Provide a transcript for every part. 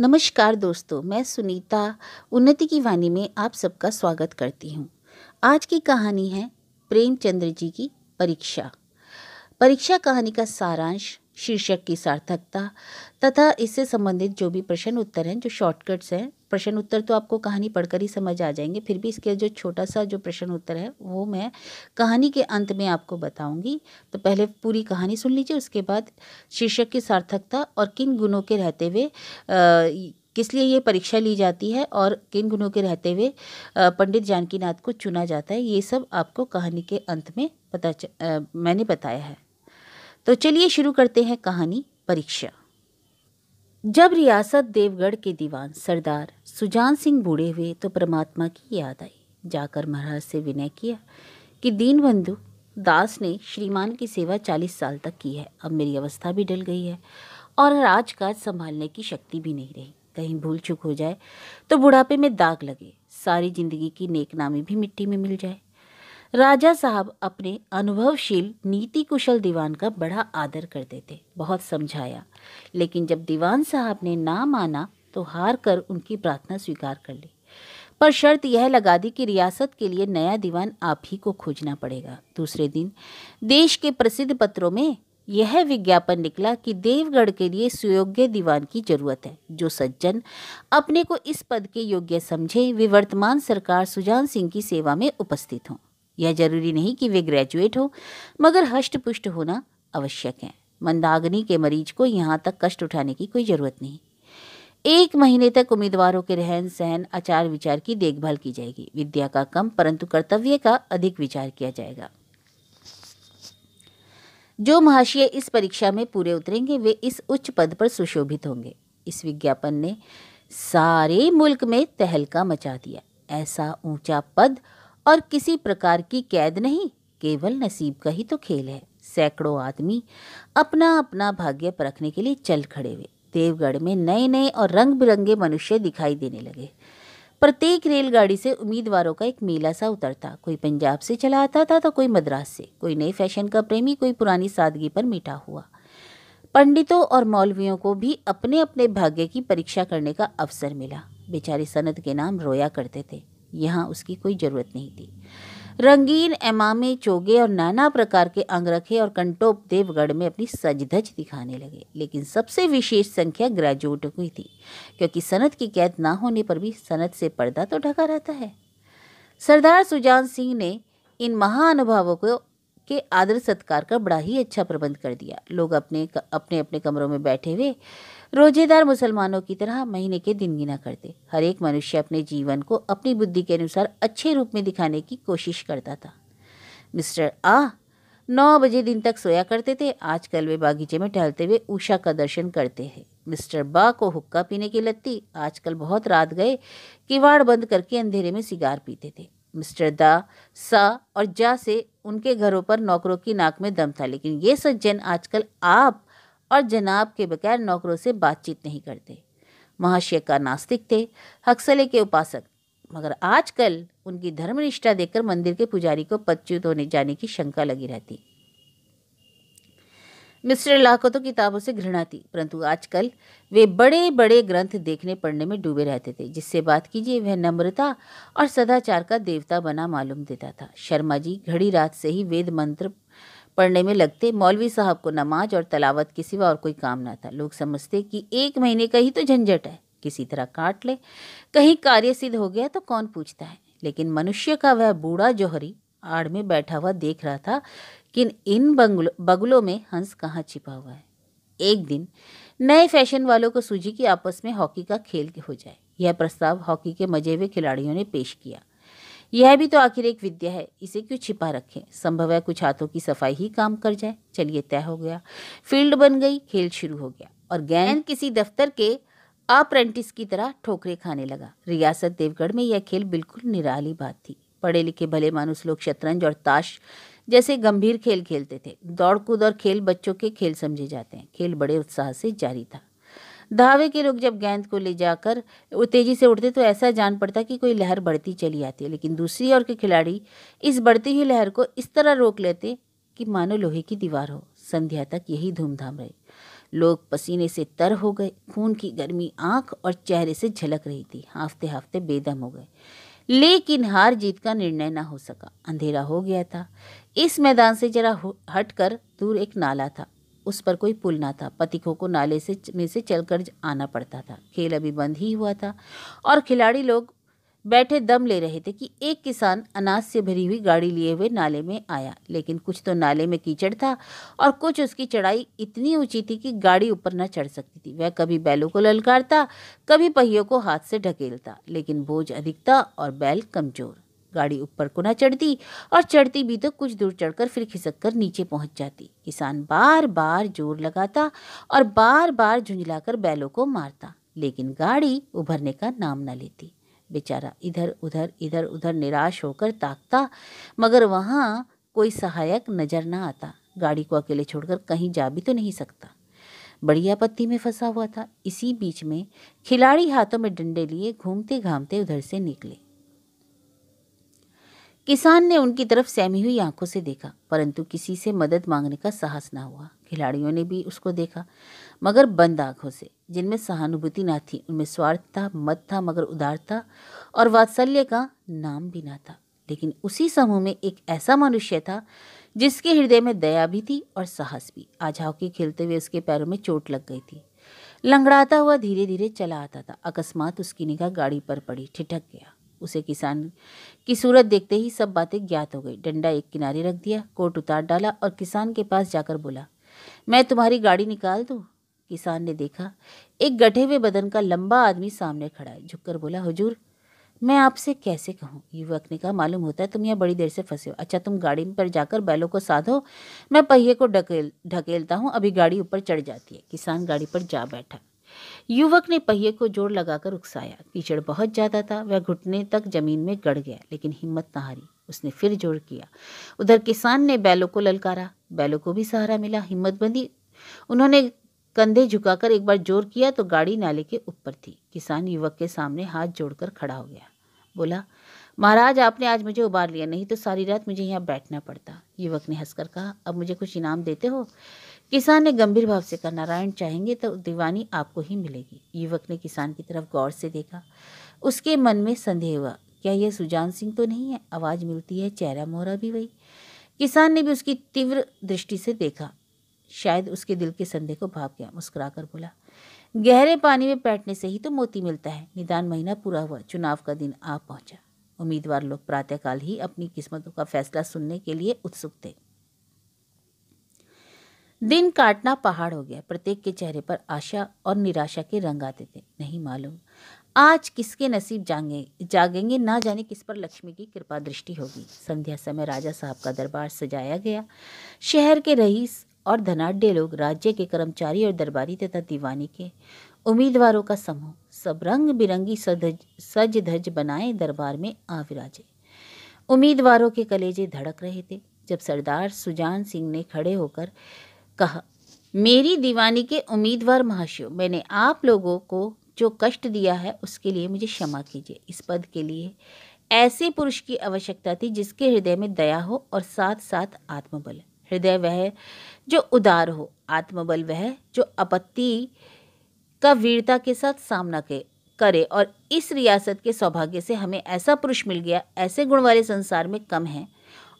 नमस्कार दोस्तों मैं सुनीता उन्नति की वाणी में आप सबका स्वागत करती हूँ आज की कहानी है प्रेमचंद्र जी की परीक्षा परीक्षा कहानी का सारांश शीर्षक की सार्थकता तथा इससे संबंधित जो भी प्रश्न उत्तर हैं जो शॉर्टकट्स हैं प्रश्न उत्तर तो आपको कहानी पढ़कर ही समझ आ जाएंगे फिर भी इसके जो छोटा सा जो प्रश्न उत्तर है वो मैं कहानी के अंत में आपको बताऊंगी तो पहले पूरी कहानी सुन लीजिए उसके बाद शीर्षक की सार्थकता और किन गुणों के रहते हुए किस लिए ये परीक्षा ली जाती है और किन गुणों के रहते हुए पंडित जानकीनाथ को चुना जाता है ये सब आपको कहानी के अंत में पता मैंने बताया है तो चलिए शुरू करते हैं कहानी परीक्षा जब रियासत देवगढ़ के दीवान सरदार सुजान सिंह बूढ़े हुए तो परमात्मा की याद आई जाकर महाराज से विनय किया कि दीनबंधु दास ने श्रीमान की सेवा चालीस साल तक की है अब मेरी अवस्था भी डल गई है और राजकाज संभालने की शक्ति भी नहीं रही कहीं भूल चुक हो जाए तो बुढ़ापे में दाग लगे सारी जिंदगी की नेकनामी भी मिट्टी में मिल जाए राजा साहब अपने अनुभवशील नीति कुशल दीवान का बड़ा आदर करते थे बहुत समझाया लेकिन जब दीवान साहब ने ना माना तो हार कर उनकी प्रार्थना स्वीकार कर ली पर शर्त यह लगा दी कि रियासत के लिए नया दीवान आप ही को खोजना पड़ेगा दूसरे दिन देश के प्रसिद्ध पत्रों में यह विज्ञापन निकला कि देवगढ़ के लिए सुयोग्य दीवान की जरूरत है जो सज्जन अपने को इस पद के योग्य समझे वे वर्तमान सरकार सुजान सिंह की सेवा में उपस्थित हों यह जरूरी नहीं कि वे ग्रेजुएट हो मगर हष्टपुष्ट होना आवश्यक है मंदाग्नि के मरीज को यहाँ तक कष्ट उठाने की कोई ज़रूरत नहीं एक महीने तक उम्मीदवारों के रहन सहन आचार विचार की देखभाल की जाएगी विद्या का कम परंतु कर्तव्य का अधिक विचार किया जाएगा जो महाशय इस परीक्षा में पूरे उतरेंगे वे इस उच्च पद पर सुशोभित होंगे इस विज्ञापन ने सारे मुल्क में तहलका मचा दिया ऐसा ऊंचा पद और किसी प्रकार की कैद नहीं केवल नसीब का ही तो खेल है सैकड़ों आदमी अपना अपना भाग्य परखने के लिए चल खड़े हुए देवगढ़ में नए नए और रंग बिरंगे मनुष्य दिखाई देने लगे प्रत्येक रेलगाड़ी से उम्मीदवारों का एक मेला सा उतरता कोई पंजाब से चला आता था तो कोई मद्रास से कोई नए फैशन का प्रेमी कोई पुरानी सादगी पर मीठा हुआ पंडितों और मौलवियों को भी अपने अपने भाग्य की परीक्षा करने का अवसर मिला बेचारे सनत के नाम रोया करते थे यहाँ उसकी कोई ज़रूरत नहीं थी रंगीन एमामे चोगे और नाना प्रकार के अंग रखे और कंटोप देवगढ़ में अपनी सजधज दिखाने लगे लेकिन सबसे विशेष संख्या ग्रेजुएटों की थी क्योंकि सनत की कैद ना होने पर भी सनत से पर्दा तो ढका रहता है सरदार सुजान सिंह ने इन महानुभावों को के आदर सत्कार का बड़ा ही अच्छा प्रबंध कर दिया लोग अपने अपने अपने कमरों में बैठे हुए रोजेदार मुसलमानों की तरह महीने के दिन गिना करते हर एक मनुष्य अपने जीवन को अपनी बुद्धि के अनुसार अच्छे रूप में दिखाने की कोशिश करता था मिस्टर आ नौ बजे दिन तक सोया करते थे आजकल वे बागीचे में टहलते हुए उषा का दर्शन करते हैं मिस्टर बा को हुक्का पीने की लत्ती आजकल बहुत रात गए किवाड़ बंद करके अंधेरे में सिगार पीते थे मिस्टर दा सा और जा से उनके घरों पर नौकरों की नाक में दम था लेकिन ये सज्जन आजकल आप और जनाब के बगैर नौकरों से बातचीत नहीं करते महाशय का नास्तिक थे हक्सले के उपासक मगर आजकल उनकी धर्मनिष्ठा देखकर मंदिर के पुजारी को पदच्युत होने जाने की शंका लगी रहती मिस्टर लाह को तो किताबों से घृणा थी परंतु आजकल वे बड़े बड़े ग्रंथ देखने पढ़ने में डूबे रहते थे जिससे बात कीजिए वह नम्रता और सदाचार का देवता बना मालूम देता था शर्मा जी घड़ी रात से ही वेद मंत्र पढ़ने में लगते मौलवी साहब को नमाज और तलावत के सिवा और कोई काम ना था लोग समझते कि एक महीने का ही तो झंझट है किसी तरह काट ले कहीं कार्य सिद्ध हो गया तो कौन पूछता है लेकिन मनुष्य का वह बूढ़ा जोहरी आड़ में बैठा हुआ देख रहा था कि इन बंगलो बगलों में हंस कहाँ छिपा हुआ है एक दिन नए फैशन वालों को सूझी कि आपस में हॉकी का खेल हो जाए यह प्रस्ताव हॉकी के मजे हुए खिलाड़ियों ने पेश किया यह भी तो आखिर एक विद्या है इसे क्यों छिपा रखें संभव है कुछ हाथों की सफाई ही काम कर जाए चलिए तय हो गया फील्ड बन गई खेल शुरू हो गया और गैन किसी दफ्तर के अप्रेंटिस की तरह ठोकरे खाने लगा रियासत देवगढ़ में यह खेल बिल्कुल निराली बात थी पढ़े लिखे भले मानुस लोग शतरंज और ताश जैसे गंभीर खेल खेलते थे दौड़ कूद और खेल बच्चों के खेल समझे जाते हैं खेल बड़े उत्साह से जारी था धावे के लोग जब गेंद को ले जाकर तेजी से उठते तो ऐसा जान पड़ता कि कोई लहर बढ़ती चली आती है लेकिन दूसरी ओर के खिलाड़ी इस बढ़ती हुई लहर को इस तरह रोक लेते कि मानो लोहे की दीवार हो संध्या तक यही धूमधाम रहे लोग पसीने से तर हो गए खून की गर्मी आंख और चेहरे से झलक रही थी हाफते हाफते बेदम हो गए लेकिन हार जीत का निर्णय ना हो सका अंधेरा हो गया था इस मैदान से जरा हटकर दूर एक नाला था उस पर कोई पुल ना था पथिकों को नाले से में से चलकर आना पड़ता था खेल अभी बंद ही हुआ था और खिलाड़ी लोग बैठे दम ले रहे थे कि एक किसान अनाज से भरी हुई गाड़ी लिए हुए नाले में आया लेकिन कुछ तो नाले में कीचड़ था और कुछ उसकी चढ़ाई इतनी ऊंची थी कि गाड़ी ऊपर न चढ़ सकती थी वह कभी बैलों को ललकारता कभी पहियों को हाथ से ढकेलता लेकिन बोझ अधिकता और बैल कमजोर गाड़ी ऊपर को ना चढ़ती और चढ़ती भी तो कुछ दूर चढ़कर फिर खिसक कर नीचे पहुंच जाती किसान बार बार जोर लगाता और बार बार झुंझलाकर बैलों को मारता लेकिन गाड़ी उभरने का नाम ना लेती बेचारा इधर उधर इधर उधर निराश होकर ताकता मगर वहाँ कोई सहायक नज़र ना आता गाड़ी को अकेले छोड़कर कहीं जा भी तो नहीं सकता बड़ी आपत्ति में फंसा हुआ था इसी बीच में खिलाड़ी हाथों में डंडे लिए घूमते घामते उधर से निकले किसान ने उनकी तरफ सहमी हुई आंखों से देखा परंतु किसी से मदद मांगने का साहस ना हुआ खिलाड़ियों ने भी उसको देखा मगर बंद आंखों से जिनमें सहानुभूति ना थी उनमें स्वार्थ था मत था मगर उदारता और वात्सल्य का नाम भी ना था लेकिन उसी समूह में एक ऐसा मनुष्य था जिसके हृदय में दया भी थी और साहस भी आज हॉकी खेलते हुए उसके पैरों में चोट लग गई थी लंगड़ाता हुआ धीरे धीरे चला आता था अकस्मात उसकी निगाह गाड़ी पर पड़ी ठिठक गया उसे किसान की सूरत देखते ही सब बातें ज्ञात हो गई डंडा एक किनारे रख दिया कोट उतार डाला और किसान के पास जाकर बोला मैं तुम्हारी गाड़ी निकाल दूँ किसान ने देखा एक गठे हुए बदन का लंबा आदमी सामने खड़ा है झुककर बोला हुजूर मैं आपसे कैसे कहूँ युवक ने कहा मालूम होता है तुम यहाँ बड़ी देर से फंसे हो अच्छा तुम गाड़ी पर जाकर बैलों को साधो मैं पहिए को ढकेल ढकेलता हूँ अभी गाड़ी ऊपर चढ़ जाती है किसान गाड़ी पर जा बैठा युवक ने पहिए को जोड़ लगाकर उकसाया कीचड़ बहुत ज़्यादा था वह घुटने तक जमीन में गड़ गया लेकिन हिम्मत न हारी उसने फिर जोर किया उधर किसान ने बैलों को ललकारा बैलों को भी सहारा मिला हिम्मत बंधी उन्होंने कंधे झुकाकर एक बार जोर किया तो गाड़ी नाले के ऊपर थी किसान युवक के सामने हाथ जोड़कर खड़ा हो गया बोला महाराज आपने आज मुझे उबार लिया नहीं तो सारी रात मुझे यहाँ बैठना पड़ता युवक ने हंसकर कहा अब मुझे कुछ इनाम देते हो किसान ने गंभीर भाव से कहा नारायण चाहेंगे तो दीवानी आपको ही मिलेगी युवक ने किसान की तरफ गौर से देखा उसके मन में संदेह हुआ क्या यह सुजान सिंह तो नहीं है आवाज़ मिलती है चेहरा मोहरा भी वही किसान ने भी उसकी तीव्र दृष्टि से देखा शायद उसके दिल के संदेह को भाप गया मुस्कुरा कर बोला गहरे पानी में बैठने से ही तो मोती मिलता है निदान महीना पूरा हुआ चुनाव का दिन आ पहुंचा उम्मीदवार लोग प्रातःकाल ही अपनी किस्मतों का फैसला सुनने के लिए उत्सुक थे दिन काटना पहाड़ हो गया प्रत्येक के चेहरे पर आशा और निराशा के रंग आते थे नहीं मालूम आज किसके नसीब जागे जागेंगे ना जाने किस पर लक्ष्मी की कृपा दृष्टि होगी संध्या समय राजा साहब का दरबार सजाया गया शहर के रईस और धनाढ़ लोग राज्य के कर्मचारी और दरबारी तथा दीवानी के उम्मीदवारों का समूह सब रंग बिरंगी सधज सज धज बनाए दरबार में आ विराजे उम्मीदवारों के कलेजे धड़क रहे थे जब सरदार सुजान सिंह ने खड़े होकर कहा मेरी दीवानी के उम्मीदवार महाशिव मैंने आप लोगों को जो कष्ट दिया है उसके लिए मुझे क्षमा कीजिए इस पद के लिए ऐसे पुरुष की आवश्यकता थी जिसके हृदय में दया हो और साथ साथ आत्मबल हृदय वह जो उदार हो आत्मबल वह जो आपत्ति का वीरता के साथ सामना के करे और इस रियासत के सौभाग्य से हमें ऐसा पुरुष मिल गया ऐसे गुण वाले संसार में कम हैं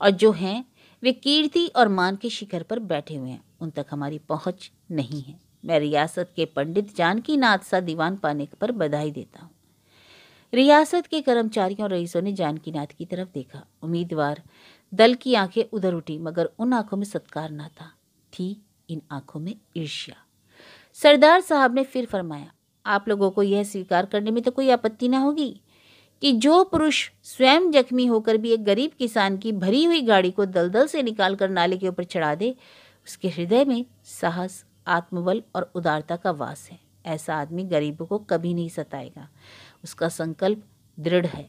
और जो हैं वे कीर्ति और मान के शिखर पर बैठे हुए हैं उन तक हमारी पहुंच नहीं है मैं रियासत के पंडित जानकी नाथ सा दीवान पाने पर बधाई देता हूँ रियासत के कर्मचारियों और रईसों ने जानकी नाथ की तरफ देखा उम्मीदवार दल की आंखें उधर उठी मगर उन आंखों में सत्कार ना था थी इन आंखों में ईर्ष्या सरदार साहब ने फिर फरमाया आप लोगों को यह स्वीकार करने में तो कोई आपत्ति ना होगी कि जो पुरुष स्वयं जख्मी होकर भी एक गरीब किसान की भरी हुई गाड़ी को दलदल से निकालकर नाले के ऊपर चढ़ा दे उसके हृदय में साहस आत्मबल और उदारता का वास है ऐसा आदमी गरीबों को कभी नहीं सताएगा उसका संकल्प दृढ़ है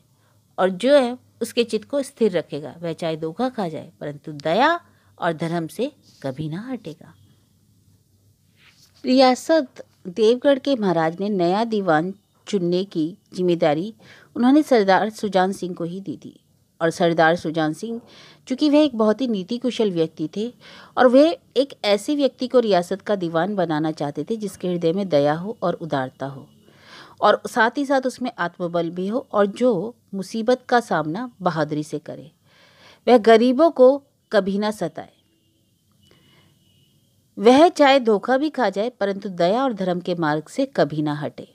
और जो है उसके चित्त को स्थिर रखेगा वह चाहे धोखा खा जाए परंतु दया और धर्म से कभी ना हटेगा रियासत देवगढ़ के महाराज ने नया दीवान चुनने की जिम्मेदारी उन्होंने सरदार सुजान सिंह को ही दी थी और सरदार सुजान सिंह चूँकि वह एक बहुत ही नीति कुशल व्यक्ति थे और वे एक ऐसे व्यक्ति को रियासत का दीवान बनाना चाहते थे जिसके हृदय में दया हो और उदारता हो और साथ ही साथ उसमें आत्मबल भी हो और जो मुसीबत का सामना बहादुरी से करे वह गरीबों को कभी ना सताए वह चाहे धोखा भी खा जाए परंतु दया और धर्म के मार्ग से कभी ना हटे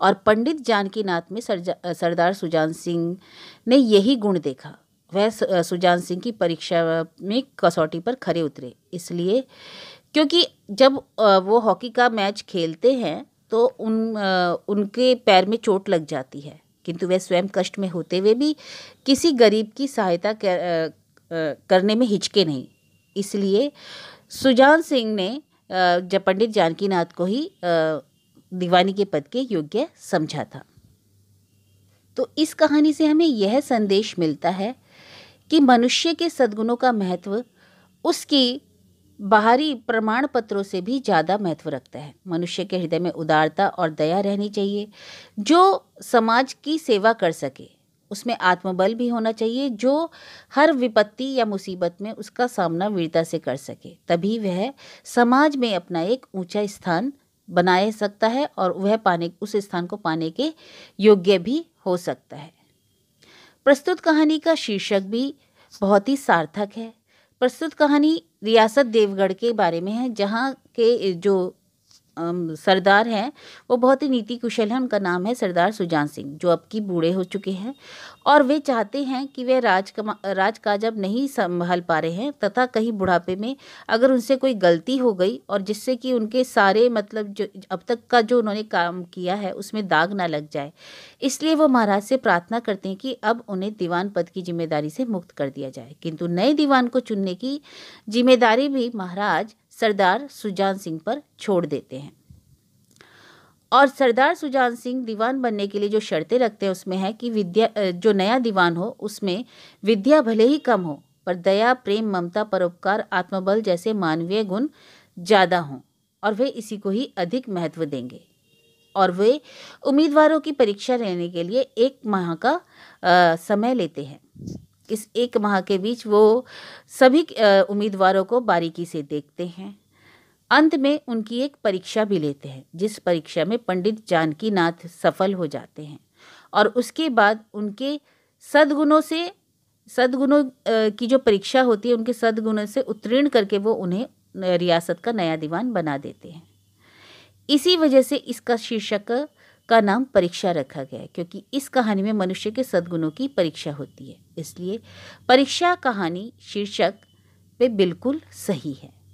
और पंडित जानकी नाथ में सरदार सुजान सिंह ने यही गुण देखा वह सुजान सिंह की परीक्षा में कसौटी पर खड़े उतरे इसलिए क्योंकि जब वो हॉकी का मैच खेलते हैं तो उन उनके पैर में चोट लग जाती है किंतु वे स्वयं कष्ट में होते हुए भी किसी गरीब की सहायता करने में हिचके नहीं इसलिए सुजान सिंह ने जब पंडित जानकीनाथ को ही दीवानी के पद के योग्य समझा था तो इस कहानी से हमें यह संदेश मिलता है कि मनुष्य के सद्गुणों का महत्व उसकी बाहरी प्रमाण पत्रों से भी ज़्यादा महत्व रखता है मनुष्य के हृदय में उदारता और दया रहनी चाहिए जो समाज की सेवा कर सके उसमें आत्मबल भी होना चाहिए जो हर विपत्ति या मुसीबत में उसका सामना वीरता से कर सके तभी वह समाज में अपना एक ऊंचा स्थान बनाए सकता है और वह पाने उस स्थान को पाने के योग्य भी हो सकता है प्रस्तुत कहानी का शीर्षक भी बहुत ही सार्थक है प्रस्तुत कहानी रियासत देवगढ़ के बारे में है जहाँ के जो सरदार हैं वो बहुत ही नीति कुशल हैं उनका नाम है सरदार सुजान सिंह जो अब की बूढ़े हो चुके हैं और वे चाहते हैं कि वे राज राजकाज अब नहीं संभाल पा रहे हैं तथा कहीं बुढ़ापे में अगर उनसे कोई गलती हो गई और जिससे कि उनके सारे मतलब जो अब तक का जो उन्होंने काम किया है उसमें दाग ना लग जाए इसलिए वो महाराज से प्रार्थना करते हैं कि अब उन्हें दीवान पद की जिम्मेदारी से मुक्त कर दिया जाए किंतु नए दीवान को चुनने की जिम्मेदारी भी महाराज सरदार सुजान सिंह पर छोड़ देते हैं और सरदार सुजान सिंह दीवान बनने के लिए जो शर्तें रखते हैं उसमें है कि विद्या जो नया दीवान हो उसमें विद्या भले ही कम हो पर दया प्रेम ममता परोपकार आत्मबल जैसे मानवीय गुण ज़्यादा हों और वे इसी को ही अधिक महत्व देंगे और वे उम्मीदवारों की परीक्षा लेने के लिए एक माह का आ, समय लेते हैं इस एक माह के बीच वो सभी उम्मीदवारों को बारीकी से देखते हैं अंत में उनकी एक परीक्षा भी लेते हैं जिस परीक्षा में पंडित जानकी नाथ सफल हो जाते हैं और उसके बाद उनके सद्गुणों से सद्गुणों की जो परीक्षा होती है उनके सद्गुणों से उत्तीर्ण करके वो उन्हें रियासत का नया दीवान बना देते हैं इसी वजह से इसका शीर्षक का नाम परीक्षा रखा गया है क्योंकि इस कहानी में मनुष्य के सद्गुणों की परीक्षा होती है इसलिए परीक्षा कहानी शीर्षक पे बिल्कुल सही है